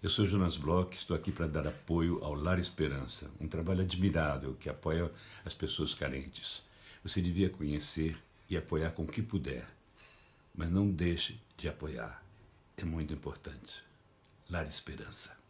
Eu sou Jonas Bloch, estou aqui para dar apoio ao Lar Esperança, um trabalho admirável que apoia as pessoas carentes. Você devia conhecer e apoiar com o que puder, mas não deixe de apoiar. É muito importante. Lar Esperança.